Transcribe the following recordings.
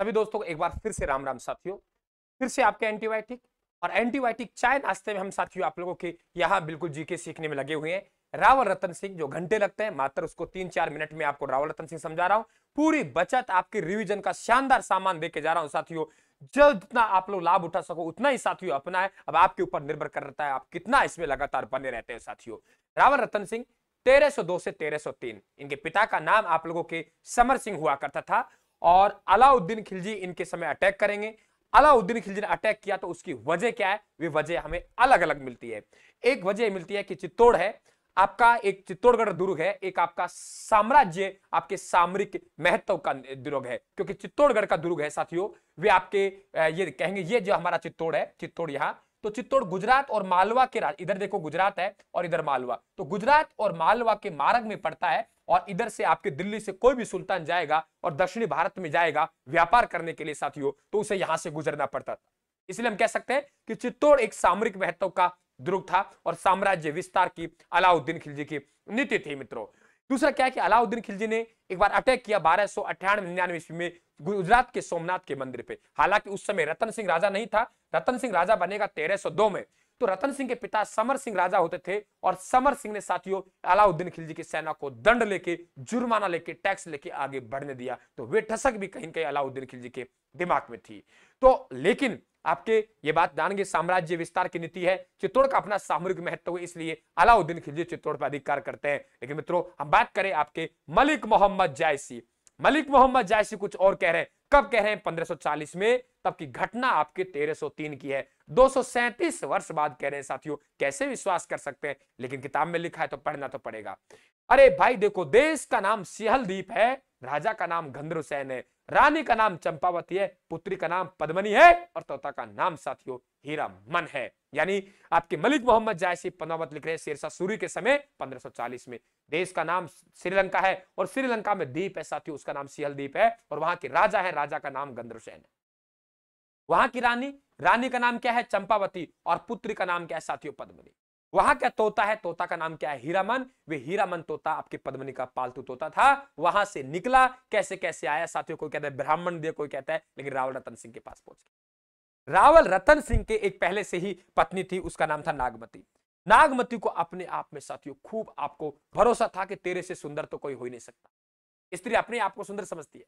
सभी दोस्तों को एक बार फिर से राम राम साथियों फिर से आपके एंटीबायोटिक और एंटीबायोटिक चाय नाश्ते में हम साथियों आप लोगों के यहाँ बिल्कुल जीके सीखने में लगे हुए हैं रावल रतन सिंह जो घंटे लगते हैं मात्र उसको तीन चार मिनट में आपको रावल रतन सिंह समझा रहा हूँ पूरी बचत आपके रिविजन का शानदार सामान देके जा रहा हूँ साथियों जो जितना आप लोग लाभ उठा सको उतना ही साथियों अपना है अब आपके ऊपर निर्भर कर रहता है आप कितना इसमें लगातार बने रहते हैं साथियों रावल रतन सिंह 1302 से 1303 इनके पिता का नाम आप लोगों के समर सिंह हुआ करता था और अलाउद्दीन खिलजी इनके समय अटैक करेंगे अलाउद्दीन खिलजी ने अटैक किया तो उसकी वजह क्या है वे वजह हमें अलग अलग मिलती है एक वजह मिलती है कि चित्तौड़ है आपका एक चित्तौड़गढ़ दुर्ग है एक आपका साम्राज्य आपके सामरिक महत्व का दुर्ग है क्योंकि चित्तौड़गढ़ का दुर्ग है साथियों वे आपके ये कहेंगे ये जो हमारा चित्तौड़ है चित्तौड़ यहाँ तो चित्तौड़ गुजरात और मालवा के इधर देखो गुजरात है और इधर मालवा तो गुजरात और मालवा के मार्ग में पड़ता है और इधर से आपके दिल्ली से कोई भी सुल्तान जाएगा और दक्षिणी भारत में जाएगा व्यापार करने के लिए साथियों तो उसे यहां से गुजरना पड़ता था इसलिए हम कह सकते हैं कि चित्तौड़ एक सामरिक महत्व का दुर्ग था और साम्राज्य विस्तार की अलाउद्दीन खिलजी की नीति थी मित्रों दूसरा क्या है कि अलाउद्दीन खिलजी ने एक बार अटैक किया बारह सौ अठानवे निन्यानवे ईस्वी में गुजरात के सोमनाथ के मंदिर पे हालांकि उस समय रतन सिंह राजा नहीं था रतन सिंह राजा बनेगा 1302 में तो रतन सिंह के पिता समर सिंह राजा होते थे और समर सिंह ने साथियों अलाउद्दीन खिलजी की सेना को दंड लेके जुर्माना लेके टैक्स लेके आगे बढ़ने दिया तो वे ठसक भी कहीं कहीं अलाउद्दीन खिलजी के दिमाग में थी तो लेकिन आपके ये बात जानगे साम्राज्य विस्तार की नीति है चित्तौड़ का अपना सामरिक महत्व है इसलिए अलाउद्दीन खिलजी चित्तौड़ पर अधिकार करते हैं लेकिन मित्रों हम बात करें आपके मलिक मोहम्मद जायसी मलिक मोहम्मद जायसी कुछ और कह रहे हैं कब कह रहे हैं 1540 में तब की घटना आपके 1303 की है दो वर्ष बाद कह रहे हैं साथियों कैसे विश्वास कर सकते हैं लेकिन किताब में लिखा है तो पढ़ना तो पड़ेगा अरे भाई देखो देश का नाम सिहलदीप है राजा का नाम घंधर है रानी का नाम चंपावती है पुत्री का नाम पद्मनी है और तोता का नाम साथियों हीरा मन है यानी आपके मलिक मोहम्मद जायसी पनावत लिख रहे हैं शेरशाह सूरी के समय 1540 में देश का नाम श्रीलंका है और श्रीलंका में द्वीप है साथियों उसका नाम सियल द्वीप है और वहां के राजा है राजा का नाम गंद्रसेन है वहां की रानी रानी का नाम क्या है चंपावती और पुत्री का नाम क्या है साथियों पद्मनी वहां क्या तोता है तोता का नाम क्या है हीरामन वे हीरामन तोता आपके पद्मनी का पालतू तोता था वहां से निकला कैसे कैसे आया साथियों कोई कहता है ब्राह्मण दिया कोई कहता है लेकिन रावण रतन सिंह के पास पहुंच गया रावल रतन सिंह के एक पहले से ही पत्नी थी उसका नाम था नागमती नागमती को अपने आप में साथियों खूब आपको भरोसा था कि तेरे से सुंदर तो कोई हो ही नहीं सकता स्त्री अपने आप को सुंदर समझती है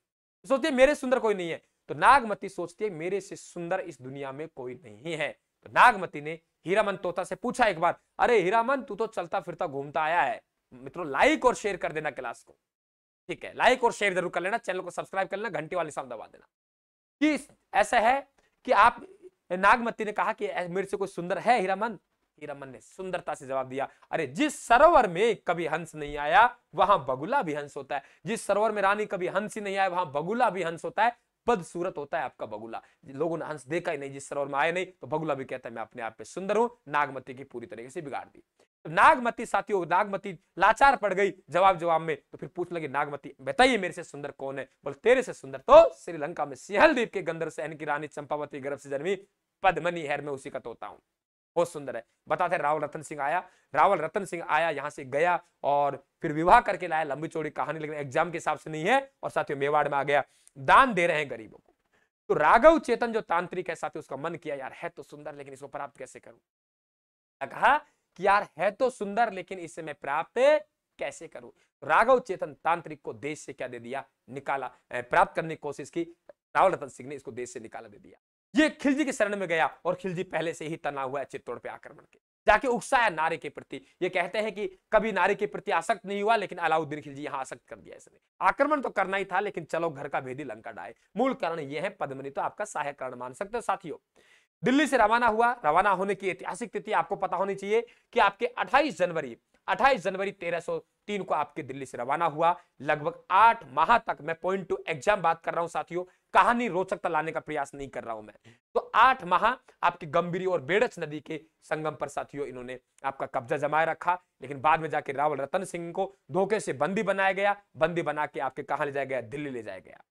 सोचती है मेरे सुंदर कोई नहीं है तो नागमती सोचती है मेरे से सुंदर इस दुनिया में कोई नहीं है तो नागमती ने हीरामन तोता से पूछा एक बार अरे हीरामन तू तो चलता फिरता घूमता आया है मित्रों लाइक और शेयर कर देना क्लास को ठीक है लाइक और शेयर जरूर कर लेना चैनल को सब्सक्राइब कर लेना घंटी वाले सामने दबा देना कि ऐसा है कि आप नागमती ने कहा कि मेरे से कोई सुंदर है हीरामन हीरामन ने सुंदरता से जवाब दिया अरे जिस सरोवर में कभी हंस नहीं आया वहां बगुला भी हंस होता है जिस सरोवर में रानी कभी हंस ही नहीं आया वहां बगुला भी हंस होता है बदसूरत होता है आपका बगुला लोगों ने हंस देखा ही नहीं जिस सरोवर में आया नहीं तो बगुला भी कहता है मैं अपने आप पे सुंदर हूं नागमती की पूरी तरीके से बिगाड़ दी नागमती साथियों नागमती लाचार पड़ गई जवाब जवाब में तो फिर पूछ लगी नागमती बताइए मेरे से सुंदर कौन है बोल तेरे से सुंदर तो श्रीलंका में सिहलद्वीप के गंदर सहन की रानी चंपावती गर्भ से जन्मी पद्मनी हैर में उसी का तोता हूं बहुत सुंदर है बताते रावल रतन सिंह आया रावल रतन सिंह आया यहाँ से गया और फिर विवाह करके लाया लंबी चौड़ी कहानी लेकिन एग्जाम के हिसाब से नहीं है और साथियों मेवाड़ में आ गया दान दे रहे हैं गरीबों को तो राघव चेतन जो तांत्रिक है साथियों उसका मन किया यार है तो सुंदर लेकिन इसको प्राप्त कैसे करूं कहा कि यार है तो सुंदर लेकिन इसे मैं प्राप्त कैसे करूं राघव चेतन तांत्रिक को देश से क्या दे दिया निकाला प्राप्त करने की कोशिश की रावल रतन सिंह ने इसको देश से निकाला दे दिया ये खिलजी के शरण में गया और खिलजी पहले से ही तना हुआ चित्तौड़ पे आक्रमण के जाके उकसाया नारे के प्रति ये कहते हैं कि कभी नारे के प्रति आसक्त नहीं हुआ लेकिन अलाउद्दीन खिलजी यहाँ आसक्त कर दिया इसने आक्रमण तो करना ही था लेकिन चलो घर का भेदी लंका डाए मूल कारण ये है पद्मनी तो आपका सहायक कारण मान सकते हो साथियों दिल्ली से रवाना हुआ रवाना होने की ऐतिहासिक तिथि आपको पता होनी चाहिए कि आपके 28 जनवरी 28 जनवरी 1303 को आपके दिल्ली से रवाना हुआ लगभग आठ माह तक मैं पॉइंट टू एग्जाम बात कर रहा हूं साथियों कहानी रोचकता लाने का प्रयास नहीं कर रहा हूं मैं तो आठ माह आपके गंभीरी और बेड़च नदी के संगम पर साथियों इन्होंने आपका कब्जा जमाए रखा लेकिन बाद में जाके रावल रतन सिंह को धोखे से बंदी बनाया गया बंदी बना के आपके कहा ले जाया गया दिल्ली ले जाया गया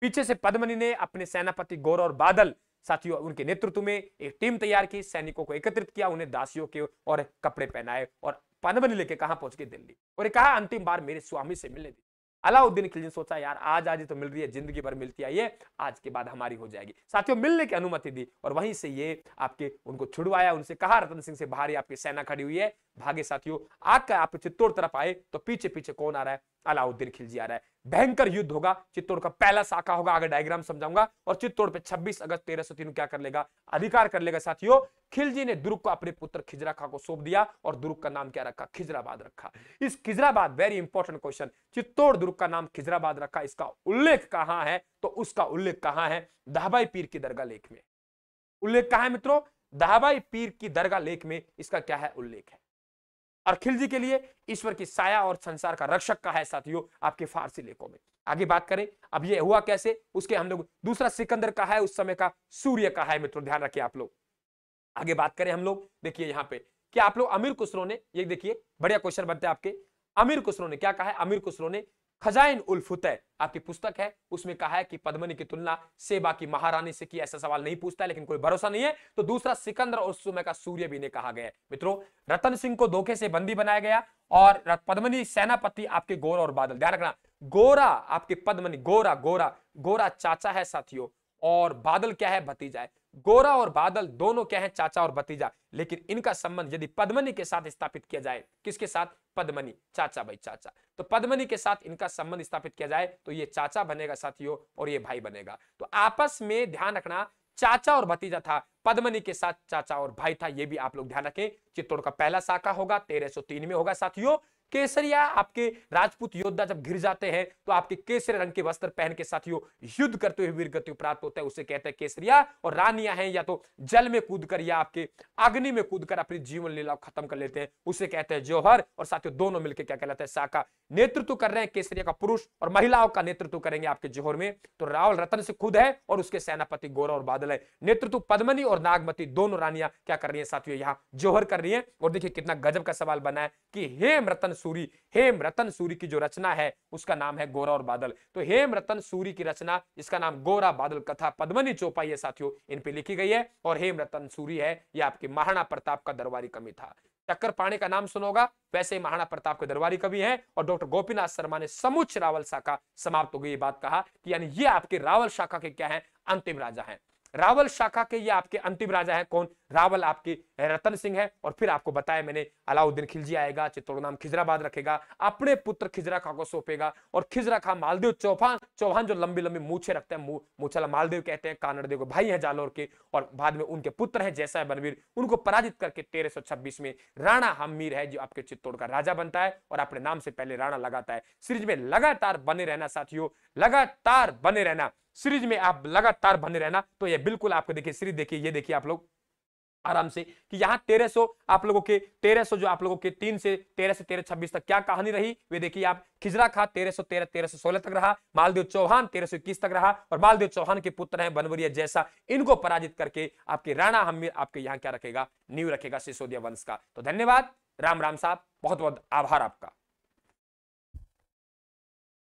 पीछे से पद्मनी ने अपने सेनापति गौर और बादल साथियों उनके नेतृत्व में एक टीम तैयार की सैनिकों को एकत्रित किया उन्हें दासियों के और कपड़े पहनाए और पनबन लेके कहा पहुंच गए दिल्ली और कहा अंतिम बार मेरे स्वामी से मिलने दी अलाउद्दीन खिलजी ने सोचा यार आज आज तो मिल रही है जिंदगी भर मिलती आई है आज के बाद हमारी हो जाएगी साथियों मिलने की अनुमति दी और वहीं से ये आपके उनको छुड़वाया उनसे कहा रतन सिंह से बाहर आपकी सेना खड़ी हुई है भागे साथियों आग का आप चित्तौड़ तरफ आए तो पीछे पीछे कौन आ रहा है अलाउद्दीन खिलजी आ रहा है भयंकर युद्ध होगा चित्तौड़ का पहला शाखा होगा अगर डायग्राम समझाऊंगा और चित्तौड़ पे 26 अगस्त तेरह सौ तीन क्या कर लेगा अधिकार कर लेगा साथियों खिलजी ने दुर्ग को अपने पुत्र खिजरा खा को सौंप दिया और दुर्ग का नाम क्या रखा खिजराबाद रखा इस Khizrabad very important question Chittor दुर्ग का नाम खिजराबाद रखा इसका उल्लेख कहा है तो उसका उल्लेख कहां है दहाबाई पीर की दरगाह लेख में उल्लेख कहा है मित्रों दहाबाई पीर की दरगाह लेख में इसका क्या है उल्लेख है और खिलजी के लिए ईश्वर की साया और संसार का रक्षक का है साथियों आपके फारसी लेखों में आगे बात करें अब ये हुआ कैसे उसके हम लोग दूसरा सिकंदर कहा है उस समय का सूर्य कहा है मित्रों ध्यान रखिए आप लोग आगे बात करें हम लोग देखिए यहाँ पे कि आप लोग अमीर कुसरो ने ये देखिए बढ़िया क्वेश्चन बनते हैं आपके अमीर कुसरो ने क्या कहा है अमीर कुसरो ने खजाइन उल्फुतह आपकी पुस्तक है उसमें कहा है कि पद्मनी की तुलना सेबा की महारानी से की ऐसा सवाल नहीं पूछता है लेकिन कोई भरोसा नहीं है तो दूसरा सिकंदर और सुमय का सूर्य भी ने कहा गया है मित्रों रतन सिंह को धोखे से बंदी बनाया गया और पद्मनी सेनापति आपके गोरा और बादल ध्यान रखना गोरा आपके पद्मनी गोरा गोरा गोरा चाचा है साथियों और बादल क्या है भतीजा है गोरा और बादल दोनों क्या है चाचा और भतीजा लेकिन इनका संबंध यदि पद्मनी के साथ स्थापित किया जाए किसके साथ पद्मनी चाचा भाई चाचा तो पद्मनी के साथ इनका संबंध स्थापित किया जाए तो ये चाचा बनेगा साथियों और ये भाई बनेगा तो आपस में ध्यान रखना चाचा और भतीजा था पद्मनी के साथ चाचा और भाई था ये भी आप लोग ध्यान रखें चित्तौड़ का पहला शाखा होगा 1303 में होगा साथियों केसरिया आपके राजपूत योद्धा जब घिर जाते हैं तो आपके केसरे रंग के वस्त्र पहन के साथियों युद्ध करते हुए वीरगति प्राप्त होता है उसे कहते हैं केसरिया और रानियां हैं या तो जल में कर या आपके अग्नि में कर अपनी जीवन लीला खत्म कर लेते हैं उसे कहते हैं जौहर और साथियों दोनों मिलकर क्या कहलाते हैं शाखा नेतृत्व कर रहे हैं केसरिया का पुरुष और महिलाओं का नेतृत्व करेंगे आपके जोहर में तो रावल रतन से खुद है और उसके सेनापति गौरव और बादल है नेतृत्व पद्मनी और नागमती दोनों रानियां क्या कर रही है साथियों यहाँ जोहर कर रही है और देखिए कितना गजब का सवाल बना है कि हेम रतन सूरी हेम रतन सूरी की जो रचना है उसका नाम है गोरा और बादल तो हेम रतन सूरी की रचना इसका नाम गोरा बादल कथा पद्मनी चौपाई है साथियों इन पे लिखी गई है और हेम रतन सूरी है ये आपके महाराणा प्रताप का दरबारी कमी था चक्कर पाणे का नाम सुनोगा वैसे ही महाराणा प्रताप के दरबारी कवि हैं और डॉक्टर गोपीनाथ शर्मा ने समुच रावल शाखा समाप्त हो गई ये बात कहा कि यानी ये आपके रावल शाखा के क्या हैं अंतिम राजा हैं रावल शाखा के ये आपके अंतिम राजा है कौन रावल आपके रतन सिंह है और फिर आपको बताया मैंने अलाउद्दीन खिलजी आएगा चित्तौड़ नाम खिजराबाद रखेगा अपने पुत्र खिजरा खा को सौंपेगा और खिजरा खा मालदेव चौहान चौहान जो लंबी लंबी मूछे रखते हैं मूछला मालदेव कहते हैं कानड़देव के भाई है जालोर के और बाद में उनके पुत्र हैं जैसा है बनवीर उनको पराजित करके तेरह में राणा हमीर है जो आपके चित्तौड़ का राजा बनता है और अपने नाम से पहले राणा लगाता है सीरीज में लगातार बने रहना साथियों लगातार बने रहना सीरीज में आप लगातार बने रहना तो ये बिल्कुल आपको देखिए सीरीज देखिए ये देखिए आप लोग आराम से कि यहाँ 1300 आप लोगों के 1300 जो आप लोगों के तीन से तेरह से तेरह छब्बीस तक क्या कहानी रही वे देखिए आप खिजरा खा तेरह सौ तेरह तेरह सौ सोलह तक रहा मालदेव चौहान तेरह सौ इक्कीस तक रहा और मालदेव चौहान के पुत्र हैं बनवरिया जैसा इनको पराजित करके आपके राणा हमीर आपके यहाँ क्या रखेगा न्यू रखेगा सिसोदिया वंश का तो धन्यवाद राम राम साहब बहुत बहुत आभार आपका